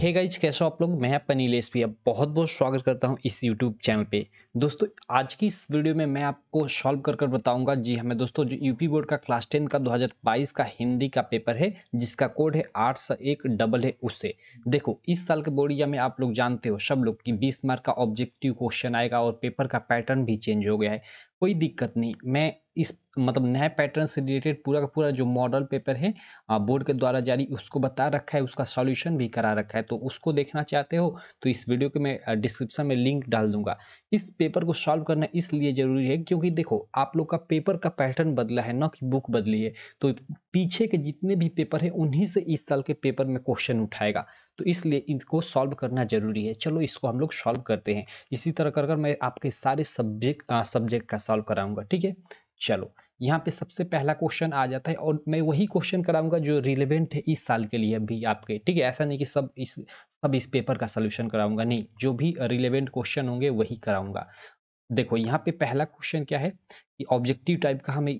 hey guys कैसे हो आप लोग मैं पनील एस पी बहुत बहुत स्वागत करता हूं इस यूट्यूब चैनल पे दोस्तों आज की इस वीडियो में मैं आपको सॉल्व कर कर बताऊंगा जी हमें हाँ, दोस्तों जो यूपी बोर्ड का क्लास टेन का 2022 का हिंदी का पेपर है जिसका कोड है आठ सौ एक डबल है उससे देखो इस साल के या में आप लोग जानते हो सब लोग कि बीस मार्क का ऑब्जेक्टिव क्वेश्चन आएगा और पेपर का पैटर्न भी चेंज हो गया है कोई दिक्कत नहीं मैं इस मतलब नए पैटर्न से रिलेटेड पूरा का पूरा जो मॉडल पेपर है बोर्ड के द्वारा जारी उसको बता रखा है उसका सॉल्यूशन भी करा रखा है तो उसको देखना चाहते हो तो इस वीडियो के मैं डिस्क्रिप्शन में लिंक डाल दूंगा इस पेपर को सॉल्व करना इसलिए जरूरी है क्योंकि देखो आप लोग का पेपर का पैटर्न बदला है ना कि बुक बदली है तो पीछे के जितने भी पेपर है उन्हीं से इस साल के पेपर में क्वेश्चन उठाएगा तो इसलिए इनको सॉल्व करना जरूरी है चलो इसको हम लोग सॉल्व करते हैं इसी तरह कर कर मैं आपके सारे सब्जेक्ट सब्जेक्ट का सॉल्व कराऊंगा ठीक है चलो यहाँ पे सबसे पहला क्वेश्चन आ जाता है और मैं वही क्वेश्चन कराऊंगा जो रिलेवेंट है इस साल के लिए भी आपके ठीक है ऐसा नहीं कि सब इस सब इस पेपर का सोल्यूशन कराऊंगा नहीं जो भी रिलेवेंट क्वेश्चन होंगे वही कराऊंगा देखो यहाँ पे पहला क्वेश्चन क्या है कि ऑब्जेक्टिव टाइप का हमें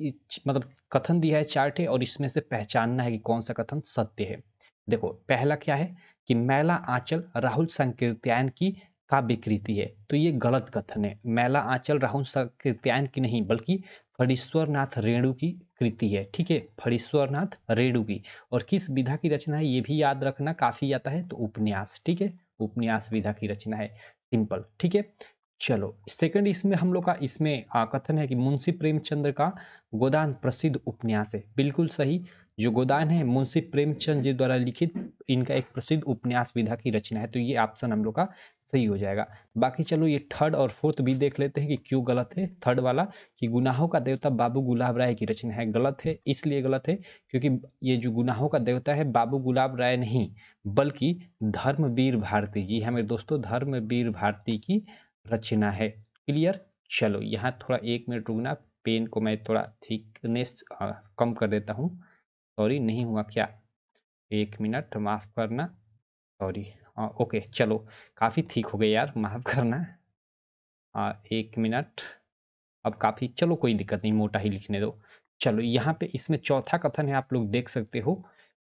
मतलब कथन दिया है चार्ट है और इसमें से पहचानना है कि कौन सा कथन सत्य है देखो पहला क्या है कि मैला आंचल राहुल संकीर्त्यायन की का विकृति है तो ये गलत कथन है मैला आंचल राहुल संकीर्त्यायन की नहीं बल्कि फणीश्वरनाथ रेणु की कृति है ठीक है फणीश्वरनाथ रेणु की और किस विधा की रचना है ये भी याद रखना काफी आता है तो उपन्यास ठीक है उपन्यास विधा की रचना है सिंपल ठीक है चलो सेकंड इसमें हम लोग का इसमें कथन है कि मुंशी प्रेमचंद्र का गोदान प्रसिद्ध उपन्यास है बिल्कुल सही जो गोदान है मुंशी प्रेमचंद जी द्वारा लिखित इनका एक प्रसिद्ध उपन्यास विधा की रचना है तो ये ऑप्शन हम लोग का सही हो जाएगा बाकी चलो ये थर्ड और फोर्थ भी देख लेते हैं कि क्यों गलत है थर्ड वाला कि गुनाहों का देवता बाबू गुलाब राय की रचना है गलत है इसलिए गलत है क्योंकि ये जो गुनाहों का देवता है बाबू गुलाब राय नहीं बल्कि धर्मवीर भारती जी हमें दोस्तों धर्मवीर भारती की रचना है क्लियर चलो यहाँ थोड़ा एक मिनट रुकना पेन को मैं थोड़ा थिकनेस कम कर देता हूँ सॉरी नहीं हुआ क्या एक मिनट माफ़ करना सॉरी ओके चलो काफ़ी ठीक हो गए यार माफ़ करना आ, एक मिनट अब काफ़ी चलो कोई दिक्कत नहीं मोटा ही लिखने दो चलो यहाँ पे इसमें चौथा कथन है आप लोग देख सकते हो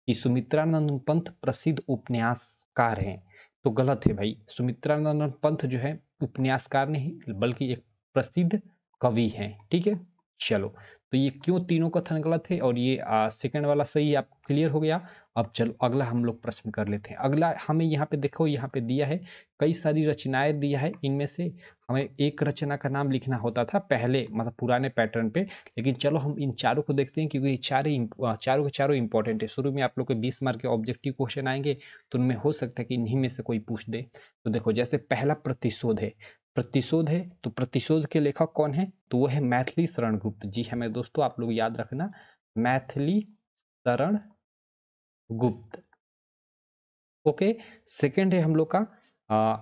कि सुमित्रानंद पंथ प्रसिद्ध उपन्यासकार हैं तो गलत है भाई सुमित्रानंद पंथ जो है उपन्यासकार नहीं बल्कि एक प्रसिद्ध कवि हैं ठीक है चलो तो ये क्यों तीनों कथन गलत है और ये सेकंड वाला सही है आपको क्लियर हो गया अब चलो अगला हम लोग प्रश्न कर लेते हैं अगला हमें यहाँ पे देखो यहाँ पे दिया है कई सारी रचनाएं दिया है इनमें से हमें एक रचना का नाम लिखना होता था पहले मतलब पुराने पैटर्न पे लेकिन चलो हम इन चारों को देखते हैं क्योंकि ये चारे चारों के चारों इंपॉर्टेंट है शुरू में आप लोग के बीस मार्क के ऑब्जेक्टिव क्वेश्चन आएंगे तो उनमें हो सकता है कि इन्हीं में से कोई पूछ दे तो देखो जैसे पहला प्रतिशोध है प्रतिशोध है तो प्रतिशोध के लेखक कौन है तो वो है मैथिली शरण गुप्त जी है हाँ, मेरे दोस्तों आप लोग याद रखना मैथिली शरण गुप्त ओके सेकंड है हम लोग का आ,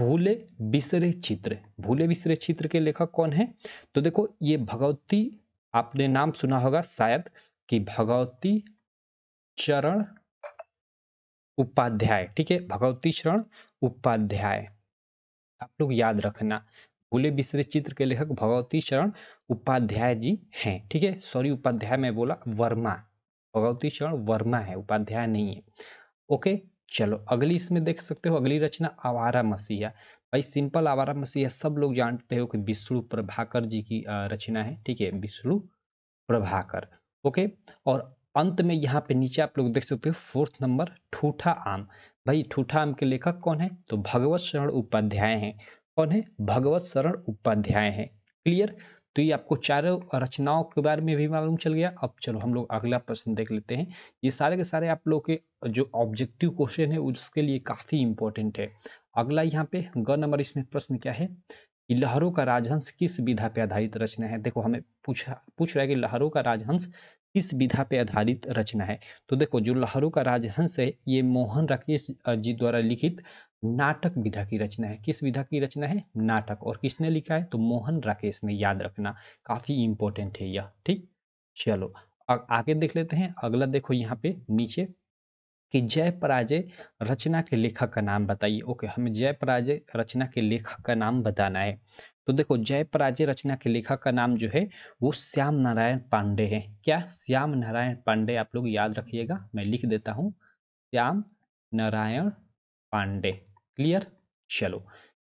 भूले बिसरे चित्र भूले बिसरे चित्र के लेखक कौन है तो देखो ये भगवती आपने नाम सुना होगा शायद कि भगवती चरण उपाध्याय ठीक है भगवती चरण उपाध्याय आप लोग याद रखना भूले बिसरे चित्र के लेखक भगवती शरण उपाध्याय जी हैं ठीक है सॉरी उपाध्याय में बोला वर्मा भगवती शरण वर्मा है उपाध्याय नहीं है ओके चलो अगली इसमें देख सकते हो अगली रचना आवारा मसीहा भाई सिंपल आवारा मसीहा सब लोग जानते हो कि विष्णु प्रभाकर जी की रचना है ठीक है विष्णु प्रभाकर ओके और अंत में यहाँ पे नीचे आप लोग देख सकते हो फोर्थ नंबर ठूठा आम भाई ठूठा आम के लेखक कौन है तो भगवत शरण उपाध्याय हैं कौन है भगवत शरण उपाध्याय हैं क्लियर तो ये आपको चारों रचनाओं के बारे में भी मालूम चल गया अब चलो हम लोग अगला प्रश्न देख लेते हैं ये सारे के सारे आप लोग के जो ऑब्जेक्टिव क्वेश्चन है उसके लिए काफ़ी इंपॉर्टेंट है अगला यहाँ पे ग नंबर इसमें प्रश्न क्या है कि लहरों का राजहंस किस विधा पे आधारित रचना है देखो हमें पूछा पूछ रहा है कि लहरों का राजहंस किस विधा पे आधारित रचना है तो देखो जो लहरों का राजहंस है ये मोहन राकेश जी द्वारा लिखित नाटक विधा की रचना है किस विधा की रचना है नाटक और किसने लिखा है तो मोहन राकेश ने याद रखना काफी इंपॉर्टेंट है यह ठीक चलो आगे देख लेते हैं अगला देखो यहाँ पे नीचे कि जय पराजय रचना के लेखक का नाम बताइए ओके हमें जय पराजय रचना के लेखक का नाम बताना है तो देखो जयपराजय रचना के लेखक का नाम जो है वो श्याम नारायण पांडे है क्या श्याम नारायण पांडे आप लोग याद रखिएगा मैं लिख देता हूँ श्याम नारायण पांडे क्लियर चलो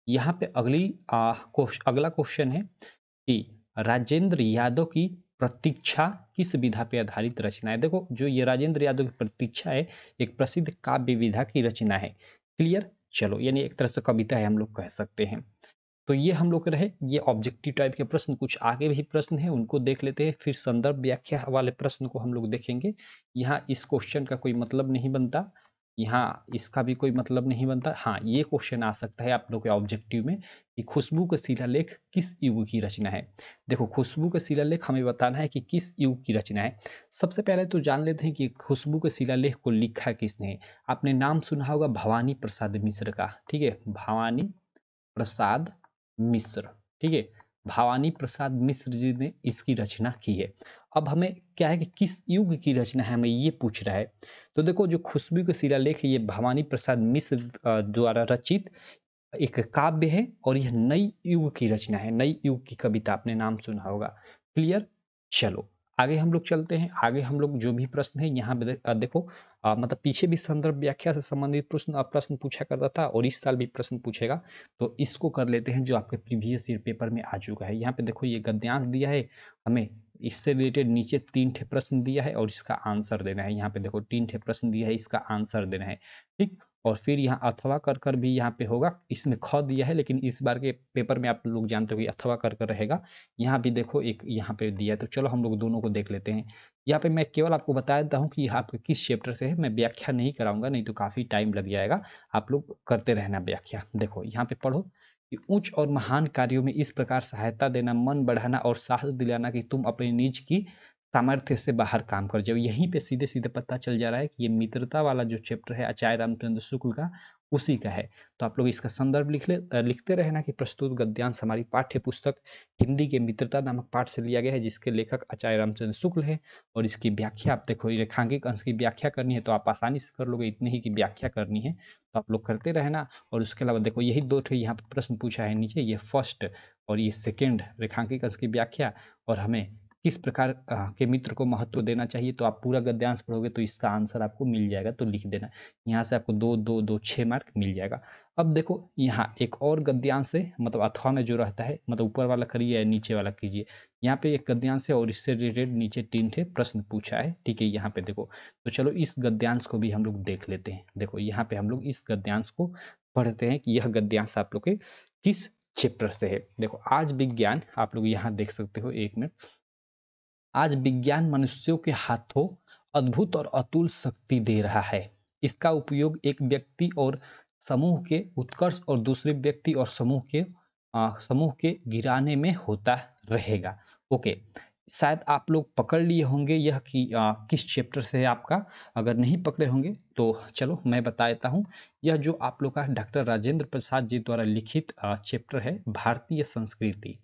यहाँ पे अगली आ, अगला क्वेश्चन है कि राजेंद्र यादव की प्रतीक्षा किस विधा पे आधारित रचना है देखो जो ये राजेंद्र यादव की प्रतीक्षा है एक प्रसिद्ध काव्य विधा की रचना है क्लियर चलो यानी एक तरह से कविता है हम लोग कह सकते हैं तो ये हम लोग रहे ये ऑब्जेक्टिव टाइप के प्रश्न कुछ आगे भी प्रश्न है उनको देख लेते हैं फिर संदर्भ व्याख्या वाले प्रश्न को हम लोग देखेंगे यहाँ इस क्वेश्चन का कोई मतलब नहीं बनता यहाँ इसका भी कोई मतलब नहीं बनता हाँ ये क्वेश्चन आ सकता है आप लोग के ऑब्जेक्टिव में कि खुशबू का शिलालेख किस युग की रचना है देखो खुशबू का शिलालेख हमें बताना है कि किस युग की रचना है सबसे पहले तो जान लेते हैं कि खुशबू के शिलालेख को लिखा किसने आपने नाम सुना होगा भवानी प्रसाद मिश्र का ठीक है भवानी प्रसाद मिश्र ठीक है भवानी प्रसाद मिश्र जी ने इसकी रचना की है अब हमें क्या है कि किस युग की रचना है हमें ये पूछ रहा है तो देखो जो खुशबू का शिलालेख है ये भवानी प्रसाद मिश्र द्वारा रचित एक काव्य है और यह नई युग की रचना है नई युग की कविता आपने नाम सुना होगा क्लियर चलो आगे हम लोग चलते हैं आगे हम लोग जो भी प्रश्न है यहाँ देखो आ, मतलब पीछे भी संदर्भ व्याख्या से संबंधित प्रश्न प्रश्न पूछा करता था और इस साल भी प्रश्न पूछेगा तो इसको कर लेते हैं जो आपके प्रीवियस ईयर पेपर में आ चुका है यहाँ पे देखो ये गद्यांश दिया है हमें इससे रिलेटेड नीचे तीन ठे प्रश्न दिया है और इसका आंसर देना है यहाँ पे देखो तीन ठे प्रश्न दिया है इसका आंसर देना है ठीक और फिर यहाँ अथवा कर कर भी यहाँ पे होगा इसमें ख दिया है लेकिन इस बार के पेपर में आप लोग जानते हो कि अथवा कर कर रहेगा यहाँ भी देखो एक यहाँ पे दिया है तो चलो हम लोग दोनों को देख लेते हैं यहाँ पे मैं केवल आपको बता देता हूँ कि यह आपके किस चैप्टर से है मैं व्याख्या नहीं कराऊंगा नहीं तो काफ़ी टाइम लग जाएगा आप लोग करते रहना व्याख्या देखो यहाँ पे पढ़ो कि उच्च और महान कार्यों में इस प्रकार सहायता देना मन बढ़ाना और साहस दिलाना कि तुम अपने निज की सामर्थ्य से बाहर काम कर जाओ यहीं पे सीधे सीधे पता चल जा रहा है कि ये मित्रता वाला जो चैप्टर है आचार्य रामचंद्र शुक्ल का उसी का है तो आप लोग इसका संदर्भ लिख ले लिखते रहना कि प्रस्तुत गद्यांश हमारी पाठ्य पुस्तक हिंदी के मित्रता नामक पाठ से लिया गया है जिसके लेखक आचार्य रामचंद्र शुक्ल है और इसकी व्याख्या आप देखो रेखांकिक अंश की व्याख्या करनी है तो आप आसानी से कर लोगे इतनी ही की व्याख्या करनी है तो आप लोग करते रहना और उसके अलावा देखो यही दो यहाँ पर प्रश्न पूछा है नीचे ये फर्स्ट और ये सेकेंड रेखांकिक अंश की व्याख्या और हमें किस प्रकार के मित्र को महत्व देना चाहिए तो आप पूरा गद्यांश पढ़ोगे तो इसका आंसर आपको मिल जाएगा तो लिख देना यहाँ से आपको दो दो दो छः मार्क मिल जाएगा अब देखो यहाँ एक और गद्यांश है मतलब अथवा में जो रहता है मतलब ऊपर वाला करिए या नीचे वाला कीजिए यहाँ पे एक गद्यांश है और इससे रिलेटेड नीचे तीन थे प्रश्न पूछा है ठीक है यहाँ पे देखो तो चलो इस गद्यांश को भी हम लोग देख लेते हैं देखो यहाँ पे हम लोग इस गद्यांश को पढ़ते हैं कि यह गद्यांश आप लोग के किस क्षेत्र से है देखो आज विज्ञान आप लोग यहाँ देख सकते हो एक मिनट आज विज्ञान मनुष्यों के हाथों अद्भुत और अतुल शक्ति दे रहा है इसका उपयोग एक व्यक्ति और समूह के उत्कर्ष और दूसरे व्यक्ति और समूह के आ, समूह के गिराने में होता रहेगा ओके शायद आप लोग पकड़ लिए होंगे यह कि आ, किस चैप्टर से है आपका अगर नहीं पकड़े होंगे तो चलो मैं बता देता हूँ यह जो आप लोग का डॉक्टर राजेंद्र प्रसाद जी द्वारा लिखित चैप्टर है भारतीय संस्कृति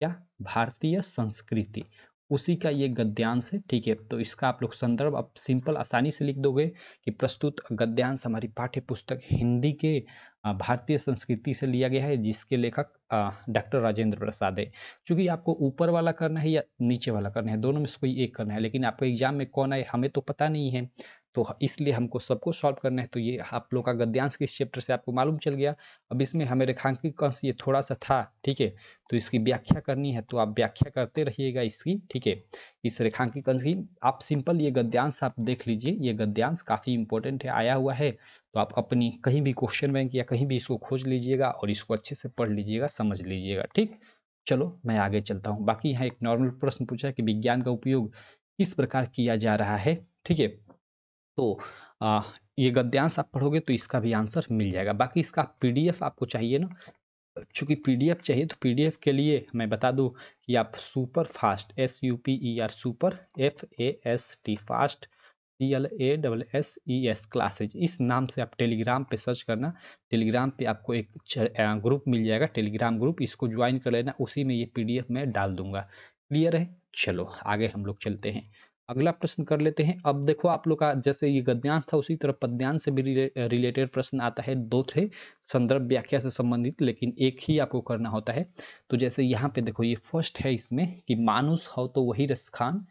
क्या भारतीय संस्कृति उसी का ये गद्यांश है ठीक है तो इसका आप लोग संदर्भ आप सिंपल आसानी से लिख दोगे कि प्रस्तुत गद्यांश हमारी पाठ्य पुस्तक हिंदी के भारतीय संस्कृति से लिया गया है जिसके लेखक डॉक्टर राजेंद्र प्रसाद है क्योंकि आपको ऊपर वाला करना है या नीचे वाला करना है दोनों में से कोई एक करना है लेकिन आपको एग्जाम में कौन आए हमें तो पता नहीं है तो इसलिए हमको सबको सॉल्व करना है तो ये आप लोग का गद्यांश के इस चैप्टर से आपको मालूम चल गया अब इसमें हमें रेखांकित अंश ये थोड़ा सा था ठीक है तो इसकी व्याख्या करनी है तो आप व्याख्या करते रहिएगा इसकी ठीक है इस रेखांकित अंश की आप सिंपल ये गद्यांश आप देख लीजिए ये गद्यांश काफ़ी इंपॉर्टेंट है आया हुआ है तो आप अपनी कहीं भी क्वेश्चन बैंक या कहीं भी इसको खोज लीजिएगा और इसको अच्छे से पढ़ लीजिएगा समझ लीजिएगा ठीक चलो मैं आगे चलता हूँ बाकी यहाँ एक नॉर्मल प्रश्न पूछा है कि विज्ञान का उपयोग किस प्रकार किया जा रहा है ठीक है तो आ, ये गद्यांश आप पढ़ोगे तो इसका भी आंसर मिल जाएगा बाकी इसका पीडीएफ आपको चाहिए ना चूँकि पीडीएफ चाहिए तो पीडीएफ के लिए मैं बता दूँ कि आप super fast S U P E R super F A S T fast C L A double S E S classes इस नाम से आप टेलीग्राम पे सर्च करना टेलीग्राम पे आपको एक ग्रुप मिल जाएगा टेलीग्राम ग्रुप इसको ज्वाइन कर लेना उसी में ये पीडीएफ मैं डाल दूंगा क्लियर है चलो आगे हम लोग चलते हैं अगला प्रश्न कर लेते हैं अब देखो आप लोग का जैसे ये गद्यांश था उसी तरह पद्यांश से भी रिलेटेड प्रश्न आता है दो थे संदर्भ व्याख्या से संबंधित लेकिन एक ही आपको करना होता है तो जैसे यहाँ पे देखो ये फर्स्ट है इसमें कि मानुष हो तो वही रसखान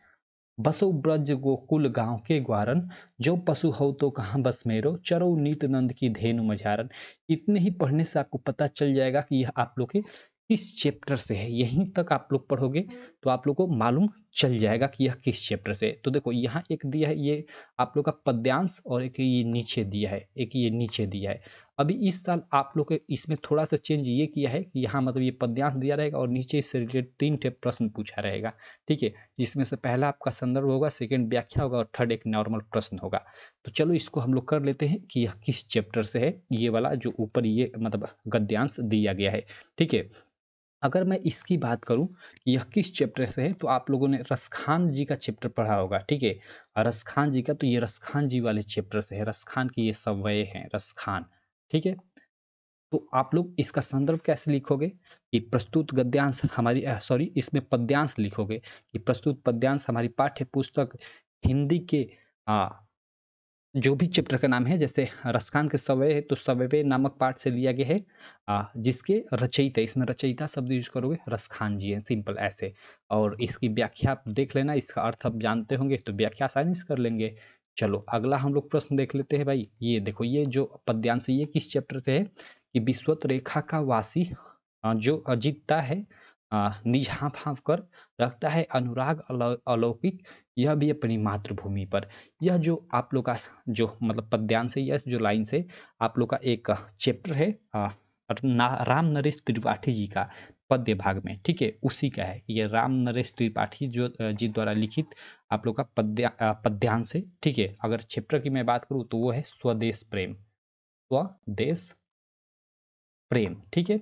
बसो ब्रज गोकुल गांव के ग्वारन जो पशु हो तो कहाँ बस मेरो चरो नीत नंद की धेनु मझारन इतने ही पढ़ने से आपको पता चल जाएगा कि यह आप लोग के किस चैप्टर से है यहीं तक आप लोग पढ़ोगे तो आप लोग को मालूम चल जाएगा कि यह किस चैप्टर से तो देखो यहाँ एक दिया है ये आप लोग का पद्यांश और एक ये नीचे दिया है एक ये नीचे दिया है अभी इस साल आप लोग इसमें थोड़ा सा चेंज ये किया है कि यहाँ मतलब ये पद्यांश दिया रहेगा और नीचे इससे रिलेटेड तीन प्रश्न पूछा रहेगा ठीक है जिसमें से पहला आपका संदर्भ होगा सेकेंड व्याख्या होगा और थर्ड एक नॉर्मल प्रश्न होगा तो चलो इसको हम लोग कर लेते हैं कि यह किस चैप्टर से है ये वाला जो ऊपर ये मतलब गद्यांश दिया गया है ठीक है अगर मैं इसकी बात करूं कि यह किस चैप्टर से है तो आप लोगों ने रसखान जी का चैप्टर पढ़ा होगा ठीक है रसखान जी का तो ये रसखान जी वाले चैप्टर से है रसखान की ये सवय हैं रसखान ठीक है तो आप लोग इसका संदर्भ कैसे लिखोगे कि प्रस्तुत गद्यांश हमारी सॉरी इसमें पद्यांश लिखोगे कि प्रस्तुत पद्यांश हमारी पाठ्य पुस्तक हिंदी के आ, जो भी चैप्टर का नाम है जैसे रसकान के सवय है तो सवय नामक पार्ट से लिया गया है जिसके रचयिता इसमें रचयिता शब्द यूज करोगे रसखान जी हैं सिंपल ऐसे और इसकी व्याख्या आप देख लेना इसका अर्थ आप जानते होंगे तो व्याख्या आसानी से कर लेंगे चलो अगला हम लोग प्रश्न देख लेते हैं भाई ये देखो ये जो पद्यांश ये किस चैप्टर से है कि विश्वत रेखा का वासी जो अजीतता है निजहा हाँफ कर रखता है अनुराग अलौकिक यह भी अपनी मातृभूमि पर यह जो आप लोग का जो मतलब पद्यांश है यह जो लाइन से आप लोग का एक चैप्टर है राम नरेश त्रिपाठी जी का पद्य भाग में ठीक है उसी का है ये राम नरेश त्रिपाठी जो जी द्वारा लिखित आप लोग का पद्या पद्यांश है ठीक है अगर चैप्टर की मैं बात करूँ तो वो है स्वदेश प्रेम स्वदेश प्रेम ठीक है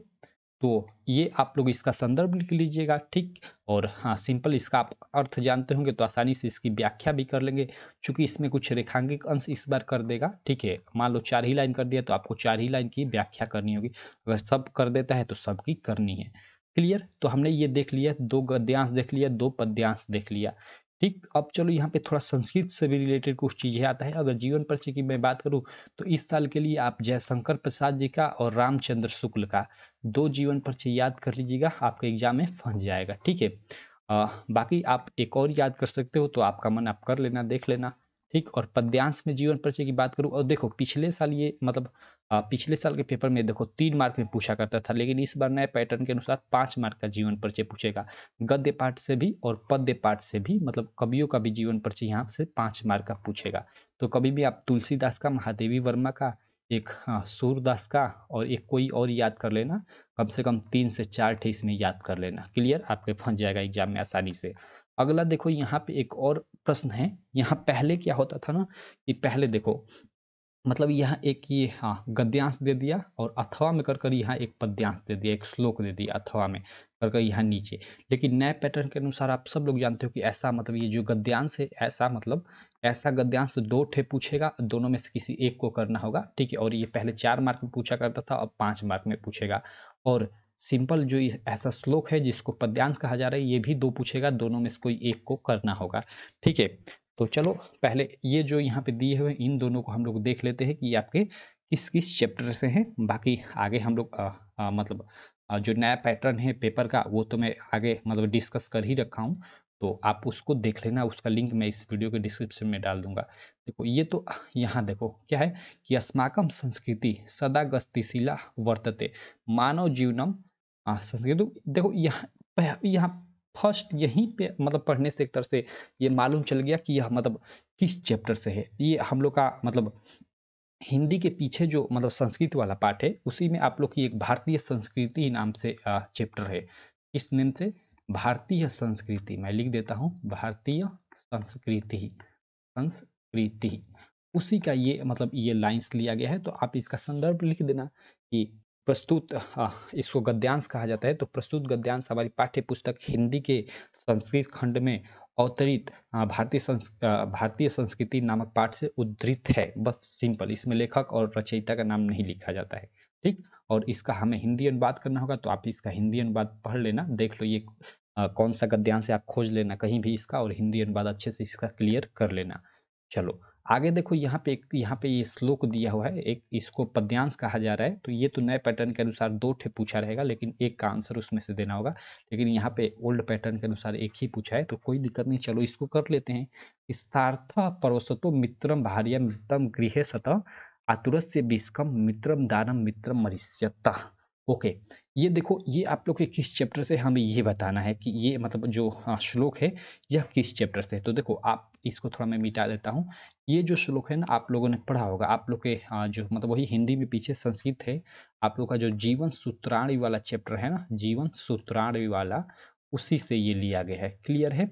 तो ये आप लोग इसका संदर्भ लिख लीजिएगा ठीक और हाँ सिंपल इसका आप अर्थ जानते होंगे तो आसानी से इसकी व्याख्या भी कर लेंगे क्योंकि इसमें कुछ रेखांकिक अंश इस बार कर देगा ठीक है मान लो चार ही लाइन कर दिया तो आपको चार ही लाइन की व्याख्या करनी होगी अगर सब कर देता है तो सबकी करनी है क्लियर तो हमने ये देख लिया दो गद्यांश देख लिया दो पद्यांश देख लिया ठीक अब चलो यहाँ पे थोड़ा संस्कृत से भी रिलेटेड कुछ चीज़ें आता है अगर जीवन परिचय की मैं बात करूँ तो इस साल के लिए आप जयशंकर प्रसाद जी का और रामचंद्र शुक्ल का दो जीवन परिचय याद कर लीजिएगा आपके एग्जाम में फंस जाएगा ठीक है बाकी आप एक और याद कर सकते हो तो आपका मन आप कर लेना देख लेना ठीक और पद्यांश में जीवन परिचय की बात करूँ और देखो पिछले साल ये मतलब आ, पिछले साल के पेपर में देखो तीन मार्क में पूछा करता था लेकिन इस बार नए पैटर्न के अनुसार पांच मार्क का जीवन परिचय पूछेगा गद्य पाठ से भी और पद्य पाठ से भी मतलब कवियों का भी जीवन परिचय यहाँ से पांच मार्क का पूछेगा तो कभी भी आप तुलसीदास का महादेवी वर्मा का एक हाँ, सूरदास का और एक कोई और याद कर लेना कम से कम तीन से चार ठे इसमें याद कर लेना क्लियर आपके पहुंच जाएगा एग्जाम में आसानी से अगला देखो यहाँ पे एक और प्रश्न है यहाँ पहले क्या होता था ना कि पहले देखो मतलब यहाँ एक ये हाँ गद्यांश दे दिया और अथवा में कर कर यहाँ एक पद्यांश दे दिया एक श्लोक दे दिया अथवा में कर कर यहाँ नीचे लेकिन नए पैटर्न के अनुसार आप सब लोग जानते हो कि ऐसा मतलब ये जो गद्यांश है ऐसा मतलब ऐसा गद्यांश दो ठे पूछेगा दोनों में से किसी एक को करना होगा ठीक है और ये पहले चार मार्क में पूछा करता था अब पाँच मार्क में पूछेगा और सिंपल जो ऐसा श्लोक है जिसको पद्यांश कहा जा रहा है ये भी दो पूछेगा दोनों में से कोई एक को करना होगा ठीक है तो चलो पहले ये जो यहाँ पे दिए हुए इन दोनों को हम लोग देख लेते हैं कि आपके किस किस चैप्टर से हैं बाकी आगे हम लोग मतलब आ, जो नया पैटर्न है पेपर का वो तो मैं आगे मतलब डिस्कस कर ही रखा हूँ तो आप उसको देख लेना उसका लिंक मैं इस वीडियो के डिस्क्रिप्शन में डाल दूंगा देखो ये तो यहाँ देखो क्या है कि अस्माकम संस्कृति सदा गस्तिशिला वर्तते मानव जीवनम आ सकते तो देखो यहाँ यहाँ फर्स्ट यहीं पे मतलब पढ़ने से एक तरह से ये मालूम चल गया कि यह मतलब किस चैप्टर से है ये हम लोग का मतलब हिंदी के पीछे जो मतलब संस्कृत वाला पार्ट है उसी में आप लोग की एक भारतीय संस्कृति नाम से चैप्टर है किस नेम से भारतीय संस्कृति मैं लिख देता हूँ भारतीय संस्कृति संस्कृति उसी का ये मतलब ये लाइंस लिया गया है तो आप इसका संदर्भ लिख देना कि प्रस्तुत हाँ, इसको गद्यांश कहा जाता है तो प्रस्तुत गद्यांश हमारी पाठ्य पुस्तक हिंदी के संस्कृत खंड में अवतरित हाँ, भारतीय संस् भारतीय संस्कृति नामक पाठ से उद्धृत है बस सिंपल इसमें लेखक और रचयिता का नाम नहीं लिखा जाता है ठीक और इसका हमें हिंदी अनुवाद करना होगा तो आप इसका हिंदी अनुवाद पढ़ लेना देख लो ये कौन सा गद्यांश है आप खोज लेना कहीं भी इसका और हिंदी अनुवाद अच्छे से इसका क्लियर कर लेना चलो आगे देखो यहाँ पे यहाँ पे ये श्लोक दिया हुआ है एक इसको पद्यांश कहा जा रहा है तो ये तो नए पैटर्न के अनुसार दो ठे पूछा रहेगा लेकिन एक का आंसर उसमें से देना होगा लेकिन यहाँ पे ओल्ड पैटर्न के अनुसार एक ही पूछा है तो कोई दिक्कत नहीं चलो इसको कर लेते हैं स्थार्थ परोसतो मित्रम भार्य मित्रम गृह सतः आतुरस्य विष्कम मित्रम दानम मित्रम मरिष्यता ओके ये देखो ये आप लोग के किस चैप्टर से हमें ये बताना है कि ये मतलब जो हाँ, श्लोक है यह किस चैप्टर से तो देखो आप इसको थोड़ा मैं मिटा देता हूँ ये जो श्लोक है ना आप लोगों ने पढ़ा होगा आप लोग के हाँ, जो मतलब वही हिंदी में पीछे संस्कृत है आप लोग का जो जीवन सूत्राणी वाला चैप्टर है ना जीवन सूत्राणी वाला उसी से ये लिया गया है क्लियर है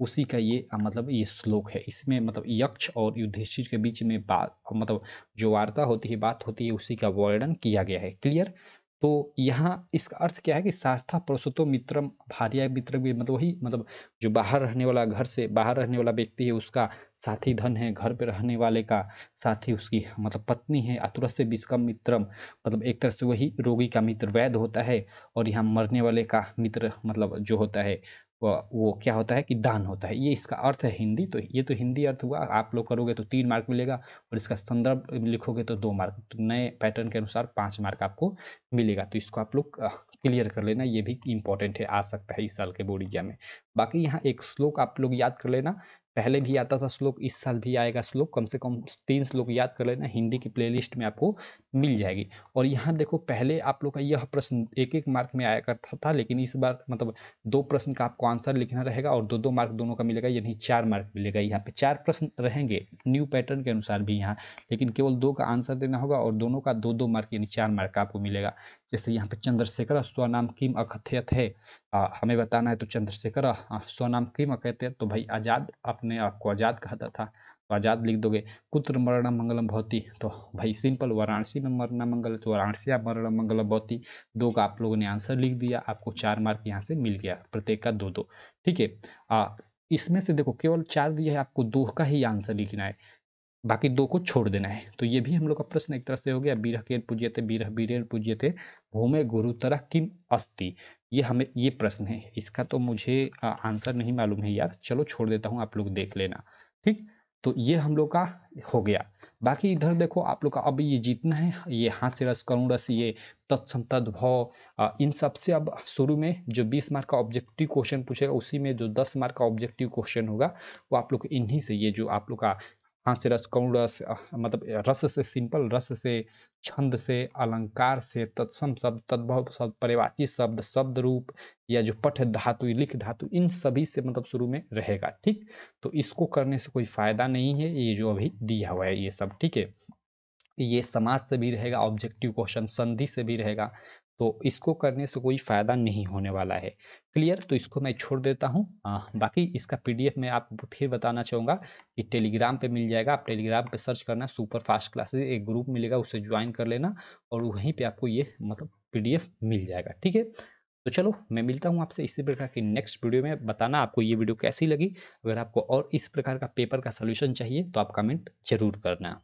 उसी का ये हाँ, मतलब ये श्लोक है इसमें मतलब यक्ष और युद्धिष्ठ के बीच में बात मतलब जो वार्ता होती है बात होती है उसी का वर्णन किया गया है क्लियर तो यहाँ इसका अर्थ क्या है कि सार्था पुरुषोत्तम मित्रम भारिया मित्र मतलब वही मतलब जो बाहर रहने वाला घर से बाहर रहने वाला व्यक्ति है उसका साथी धन है घर पे रहने वाले का साथी उसकी मतलब पत्नी है से विषकम मित्रम मतलब एक तरह से वही रोगी का मित्र वैध होता है और यहाँ मरने वाले का मित्र मतलब जो होता है वो क्या होता है कि दान होता है ये इसका अर्थ है हिंदी तो ये तो हिंदी अर्थ हुआ आप लोग करोगे तो तीन मार्क मिलेगा और इसका संदर्भ लिखोगे तो दो मार्क तो नए पैटर्न के अनुसार पाँच मार्क आपको मिलेगा तो इसको आप लोग क्लियर कर लेना ये भी इम्पोर्टेंट है आ सकता है इस साल के बोर्ड एग्जाम में बाकी यहाँ एक श्लोक आप लोग याद कर लेना पहले भी आता था श्लोक इस साल भी आएगा श्लोक कम से कम तीन श्लोक याद कर लेना हिंदी की प्लेलिस्ट में आपको मिल जाएगी और यहाँ देखो पहले आप लोग का यह प्रश्न एक एक मार्क में आया करता था लेकिन इस बार मतलब दो प्रश्न का आपको आंसर लिखना रहेगा और दो दो मार्क दोनों का मिलेगा यानी चार मार्क मिलेगा यहाँ पे चार प्रश्न रहेंगे न्यू पैटर्न के अनुसार भी यहाँ लेकिन केवल दो का आंसर देना होगा और दोनों का दो दो मार्क यानी चार मार्क आपको मिलेगा जैसे यहाँ पे चंद्रशेखर स्वनाम किम अकथ्यत है हमें बताना है तो चंद्रशेखर स्वनाम किम अकथ्यत तो भाई आजाद आप आपने आपको आज़ाद कहा था तो आज़ाद लिख दोगे कुत्र मरण मंगलम भौती तो भाई सिंपल वाराणसी में मरना मंगल तो वाराणसी मरण मंगलम भौती दो का आप लोगों ने आंसर लिख दिया आपको चार मार्क यहाँ से मिल गया प्रत्येक का दो दो ठीक है इसमें से देखो केवल चार दिया है आपको दो का ही आंसर लिखना है बाकी दो को छोड़ देना है तो ये भी हम लोग का प्रश्न एक तरह से हो गया बीरह के थे बीरह बीरेर थे भूमे तरह किम अस्ति ये हमें ये प्रश्न है इसका तो मुझे आंसर नहीं मालूम है यार चलो छोड़ देता हूँ आप लोग देख लेना ठीक तो ये हम लोग का हो गया बाकी इधर देखो आप लोग का अब ये जीतना है ये हाथ से रस करुण रस ये तत्सम तद्भव इन सब से अब शुरू में जो 20 मार्क का ऑब्जेक्टिव क्वेश्चन पूछेगा उसी में जो 10 मार्क का ऑब्जेक्टिव क्वेश्चन होगा वो आप लोग इन्हीं से ये जो आप लोग का हास्य रस कौण रस मतलब रस से सिंपल रस से छंद से अलंकार से तत्सम शब्द तद्भव शब्द परिवाची शब्द शब्द रूप या जो पठ धातु लिख धातु इन सभी से मतलब शुरू में रहेगा ठीक तो इसको करने से कोई फायदा नहीं है ये जो अभी दिया हुआ है ये सब ठीक है ये समाज से भी रहेगा ऑब्जेक्टिव क्वेश्चन संधि से भी रहेगा तो इसको करने से कोई फ़ायदा नहीं होने वाला है क्लियर तो इसको मैं छोड़ देता हूँ बाकी इसका पीडीएफ मैं आप फिर बताना चाहूँगा कि टेलीग्राम पे मिल जाएगा आप टेलीग्राम पे सर्च करना सुपर फास्ट क्लासेस एक ग्रुप मिलेगा उसे ज्वाइन कर लेना और वहीं पे आपको ये मतलब पीडीएफ मिल जाएगा ठीक है तो चलो मैं मिलता हूँ आपसे इसी प्रकार की नेक्स्ट वीडियो में बताना आपको ये वीडियो कैसी लगी अगर आपको और इस प्रकार का पेपर का सोल्यूशन चाहिए तो आप कमेंट जरूर करना